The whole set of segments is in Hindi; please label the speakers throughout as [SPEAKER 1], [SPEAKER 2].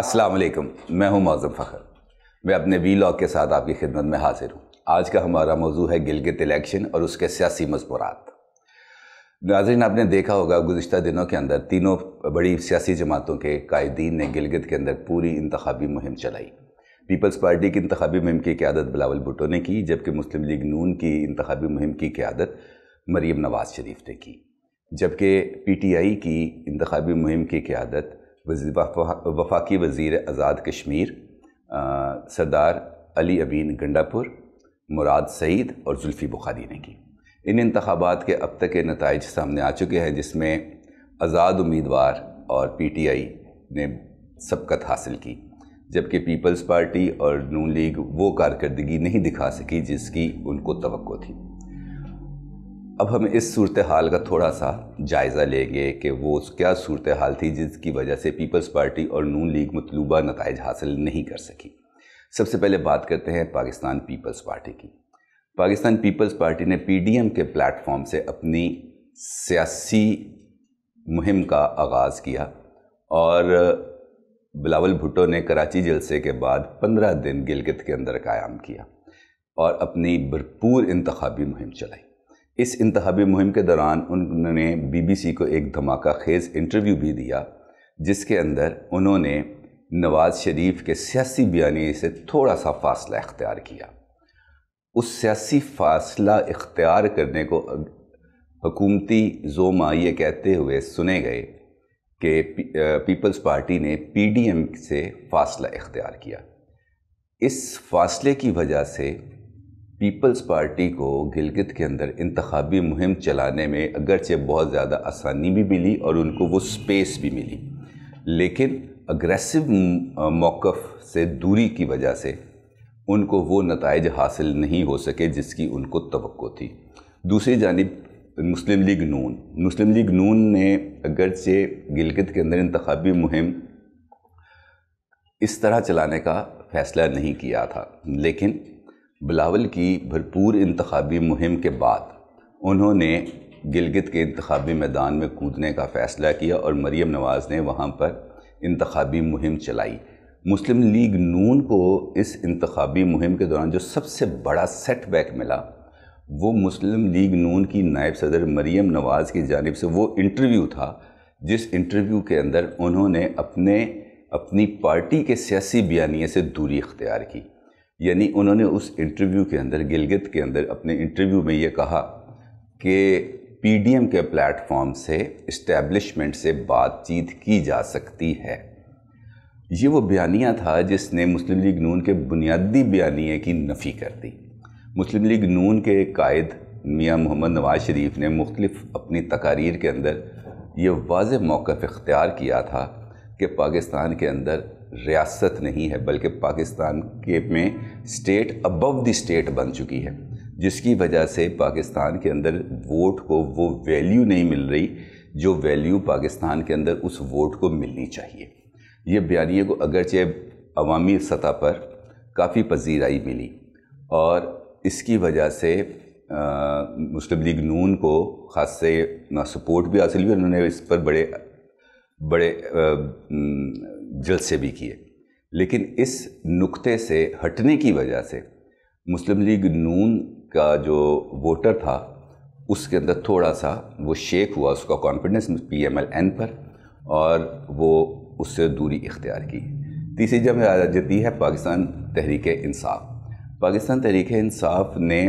[SPEAKER 1] अस्सलाम वालेकुम मैं हूं मौज़म फ़खर मैं अपने वी लॉग के साथ आपकी खिदमत में हाजिर हूं आज का हमारा मौजू है गिलगित इलेक्शन और उसके सियासी मजबूरात नाजरन आपने देखा होगा गुज्त दिनों के अंदर तीनों बड़ी सियासी जमातों के कायदीन ने गिलगित के अंदर पूरी इंतबी मुहिम चलाई पीपल्स पार्टी की इंतबी मुहिम की क्यादत बिलावल भुटो ने की जबकि मुस्लिम लीग नून की इंतबी मुहिम की क्यादत मरीम नवाज शरीफ ने की जबकि पी टी आई की इंतबी मुहिम की क्यादत वफाकी वज़ी आज़ाद कश्मीर सरदार अली अबीन गंडापुर मुराद सईद और जुल्फ़ी बुखारी ने की इन इंतबात के अब तक के नतज सामने आ चुके हैं जिसमें आज़ाद उम्मीदवार और पी टी आई ने सबकत हासिल की जबकि पीपल्स पार्टी और नून लीग वो कारकर्दगी नहीं दिखा सकी जिसकी उनको तो थी अब हम इस सूरत हाल का थोड़ा सा जायज़ा लेंगे कि वो क्या सूरत हाल थी जिसकी वजह से पीपल्स पार्टी और नून लीग मतलूबा नतज हासिल नहीं कर सकी सबसे पहले बात करते हैं पाकिस्तान पीपल्स पार्टी की पाकिस्तान पीपल्स पार्टी ने पीडीएम के प्लेटफॉर्म से अपनी सियासी मुहिम का आगाज़ किया और बिलावल भुट्टो ने कराची जलसे के बाद पंद्रह दिन गिलगित के अंदर कायम किया और अपनी भरपूर इंतबी मुहिम चलाई इस इंतबी मुहिम के दौरान उन्होंने बीबीसी को एक धमाका खेज़ इंटरव्यू भी दिया जिसके अंदर उन्होंने नवाज़ शरीफ के सियासी बयानी से थोड़ा सा फासला इख्तियार किया उस सियासी फासला इख्तियार करने को हकूमती जोमा ये कहते हुए सुने गए कि पी, पीपल्स पार्टी ने पीडीएम से फासला इख्तियार किया इस फासले की वजह से पीपल्स पार्टी को गिलगित के अंदर इंतबी मुहिम चलाने में अगरचे बहुत ज़्यादा आसानी भी मिली और उनको वो स्पेस भी मिली लेकिन अग्रेसिव मौक़ से दूरी की वजह से उनको वो नतज हासिल नहीं हो सके जिसकी उनको तो थी दूसरी जानब मुस्लिम लीग नून मुस्लिम लीग नून ने अगरचे गिलगित के अंदर इंतबी मुहिम इस तरह चलाने का फ़ैसला नहीं किया था लेकिन बिलावल की भरपूर इंतबी मुहिम के बाद उन्होंने गिलगित के इंतबी मैदान में कूदने का फ़ैसला किया और मरीम नवाज़ ने वहाँ पर इंतबी मुहिम चलाई मुस्लिम लीग नून को इस इंतबी मुहिम के दौरान जो सबसे बड़ा सेटबैक मिला वो मुस्लिम लीग नून की नायब सदर मरीम नवाज़ की जानब से वो इंटरव्यू था जिस इंटरव्यू के अंदर उन्होंने अपने अपनी पार्टी के सियासी बयानी से दूरी इख्तियार की यानी उन्होंने उस इंटरव्यू के अंदर गिलगित के अंदर अपने इंटरव्यू में ये कहा कि पीडीएम के प्लेटफॉर्म से इस्टेब्लिशमेंट से बातचीत की जा सकती है ये वो बयानिया था जिसने मुस्लिम लीग नून के बुनियादी बयानिए की नफ़ी कर दी मुस्लिम लीग नून के कायद मियाँ मोहम्मद नवाज शरीफ ने मुख्तलिफ अपनी तकारीर के अंदर ये वाज मौक़ इख्तियार किया था कि पाकिस्तान के अंदर रियासत नहीं है बल्कि पाकिस्तान के में स्टेट अबव द स्टेट बन चुकी है जिसकी वजह से पाकिस्तान के अंदर वोट को वो वैल्यू नहीं मिल रही जो वैल्यू पाकिस्तान के अंदर उस वोट को मिलनी चाहिए ये बयानी को अगरचे अवामी सतह पर काफ़ी पजीराई मिली और इसकी वजह से मुस्लिम लीग नून को ख़ास से सपोर्ट भी हासिल हुई उन्होंने इस पर बड़े बड़े आ, न, जलसे भी किए लेकिन इस नुक्ते से हटने की वजह से मुस्लिम लीग नून का जो वोटर था उसके अंदर थोड़ा सा वो शेक हुआ उसका confidence P M L N पर और वो उससे दूरी इख्तियार की तीसरी जब आजादी है पाकिस्तान तहरीक इंसाफ पाकिस्तान तहरीक इंसाफ ने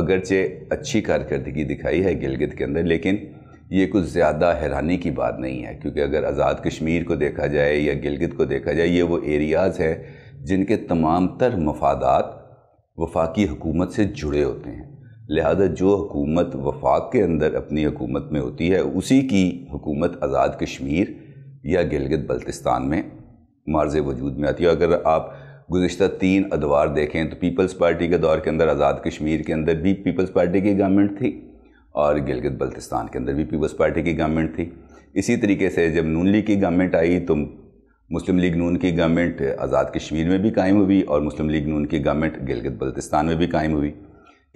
[SPEAKER 1] अगरचे अच्छी कारकर्दगी दिखाई है गिलगित के अंदर लेकिन ये कुछ ज़्यादा हैरानी की बात नहीं है क्योंकि अगर आज़ाद कश्मीर को देखा जाए या गिलगित को देखा जाए ये वो एरियाज़ हैं जिनके तमाम तर मफादात वफाकी हुकूमत से जुड़े होते हैं लिहाजा जो हुकूमत वफाक के अंदर अपनी हुकूमत में होती है उसी की हुकूमत आज़ाद कश्मीर या गिलगित बल्तिस्तान में मार्ज वजूद में आती है अगर आप गुज्त तीन अदवार देखें तो पीपल्स पार्टी के दौर के अंदर आज़ाद कश्मीर के अंदर भी पीपल्स पार्टी की गवर्नमेंट थी और गिलगित बल्तिस्तान के अंदर भी पीपल्स पार्टी की गवर्नमेंट थी इसी तरीके से जब नून लीग की गवर्नमेंट आई तो मुस्लिम लीग नून की गवर्नमेंट आज़ाद कश्मीर में भी कायम हुई और मुस्लिम लीग नून की गवर्नमेंट गिलगित बल्तिस्तान में भी कायम हुई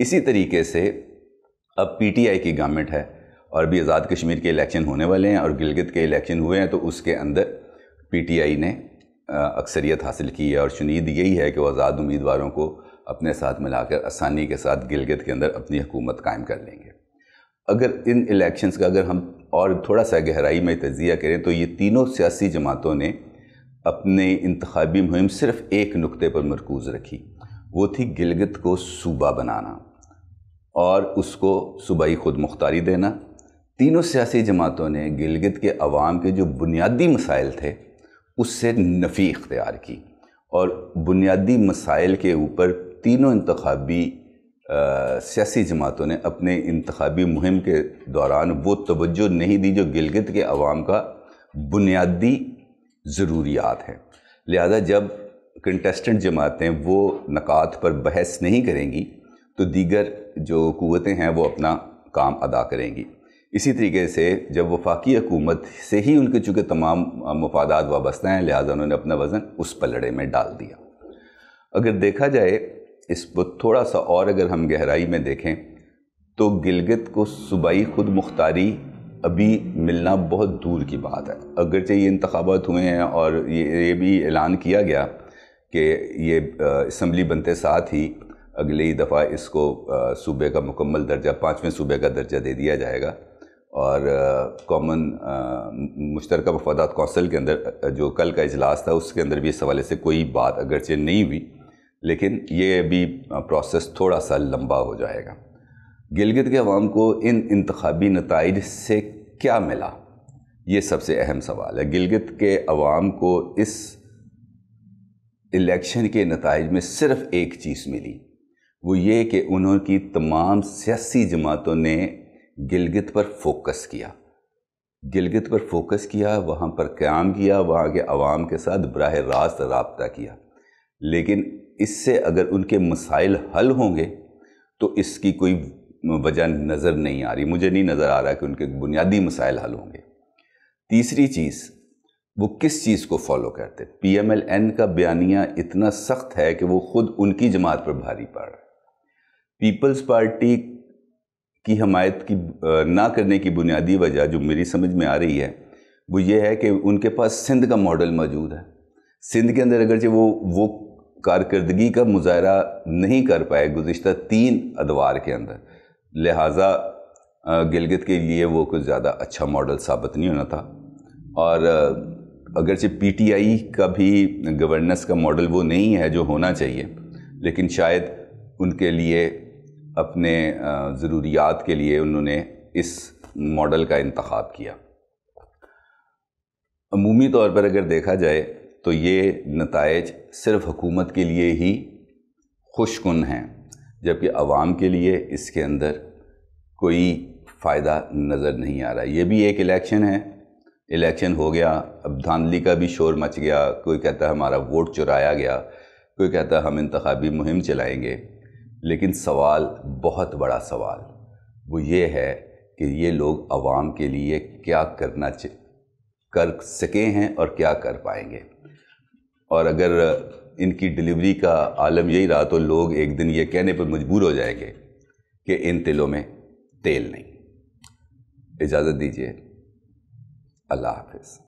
[SPEAKER 1] इसी तरीके से अब पीटीआई की गवर्नमेंट है और भी आज़ाद कश्मीर के इलेक्शन होने वाले हैं और गिलगित के इलेक्शन हुए हैं तो उसके अंदर पीटीआई ने अक्सरियत हासिल की है और शुनीद यही है कि वो आज़ाद उम्मीदवारों को अपने साथ मिलाकर आसानी के साथ गिलगित के अंदर अपनी हुकूमत कायम कर लेंगे अगर इन इलेक्शंस का अगर हम और थोड़ा सा गहराई में तजिया करें तो ये तीनों सियासी जमातों ने अपने इंतबी मुहिम सिर्फ एक नुक्ते पर मरकूज़ रखी वो थी गिलगित को सूबा बनाना और उसको सूबाई खुद मुख्तारी देना तीनों सियासी जमातों ने गिलगित के अवाम के जो बुनियादी मसाइल थे उससे नफ़ी इख्तियार की और बुनियादी मसाइल के ऊपर तीनों इंतबी सियासी जमातों ने अपने इंतबी मुहिम के दौरान वो तवज्जो नहीं दी जो गिलगित के अवाम का बुनियादी ज़रूरियात हैं लिहाजा जब कंटेस्टेंट जमातें वो नक़ात पर बहस नहीं करेंगी तो दीगर जो क़वतें हैं वो अपना काम अदा करेंगी इसी तरीके से जब वफाकी हकूमत से ही उनके चूँकि तमाम मफादा वाबस्त हैं लिहाजा उन्होंने अपना वज़न उस पलड़े में डाल दिया अगर देखा जाए इस इसको थोड़ा सा और अगर हम गहराई में देखें तो गिलगित को सूबाई खुद मुख्तारी अभी मिलना बहुत दूर की बात है अगरचे ये इंतबात हुए हैं और ये ये भी ऐलान किया गया कि ये इसम्बली बनते साथ ही अगली दफ़ा इसको सूबे का मुकम्मल दर्जा पाँचवें सूबे का दर्जा दे दिया जाएगा और कॉमन मुश्तरक वफादात कौंसिल के अंदर जो कल का अजलास था उसके अंदर भी इस हवाले से कोई बात अगरचे नहीं हुई लेकिन ये अभी प्रोसेस थोड़ा सा लंबा हो जाएगा गिलगित के अवाम को इन इंतबी नतज से क्या मिला ये सबसे अहम सवाल है गिलगित के अवाम को इस इलेक्शन के नतज में सिर्फ एक चीज़ मिली वो ये कि उन्होंने तमाम सियासी जमातों ने गिलगित पर फोकस किया गिलगित पर फोकस किया वहाँ पर क्याम किया वहाँ के अवाम के साथ बरह रास्त रबता किया लेकिन इससे अगर उनके मसाइल हल होंगे तो इसकी कोई वजह नज़र नहीं आ रही मुझे नहीं नज़र आ रहा कि उनके बुनियादी मसाइल हल होंगे तीसरी चीज़ वो किस चीज़ को फॉलो करते पी एम एल एन का बयानिया इतना सख्त है कि वो ख़ुद उनकी जमात पर भारी पड़ रहा है पीपल्स पार्टी की हमायत की ना करने की बुनियादी वजह जो मेरी समझ में आ रही है वो ये है कि उनके पास सिंध का मॉडल मौजूद है सिंध के अंदर अगरचे वो वो कारकर्दगी का मुजाहरा नहीं कर पाए गुज्त तीन अदवार के अंदर लिहाजा गिलगित के लिए वो कुछ ज़्यादा अच्छा मॉडल साबित नहीं होना था और अगरचे आई का भी गवर्नेंस का मॉडल वो नहीं है जो होना चाहिए लेकिन शायद उनके लिए अपने ज़रूरियात के लिए उन्होंने इस मॉडल का इंतखब किया अमूमी तौर पर अगर देखा जाए तो ये नतज सिर्फ हुकूमत के लिए ही खुशकुन हैं जबकि आवाम के लिए इसके अंदर कोई फ़ायदा नज़र नहीं आ रहा ये भी एक इलेक्शन है इलेक्शन हो गया अब धांधली का भी शोर मच गया कोई कहता है हमारा वोट चुराया गया कोई कहता है हम इंतबी मुहिम चलाएँगे लेकिन सवाल बहुत बड़ा सवाल वो ये है कि ये लोग आवाम के लिए क्या करना कर सके हैं और क्या कर पाएंगे और अगर इनकी डिलीवरी का आलम यही रहा तो लोग एक दिन ये कहने पर मजबूर हो जाएंगे कि इन तिलों में तेल नहीं इजाज़त दीजिए अल्लाह हाफिज़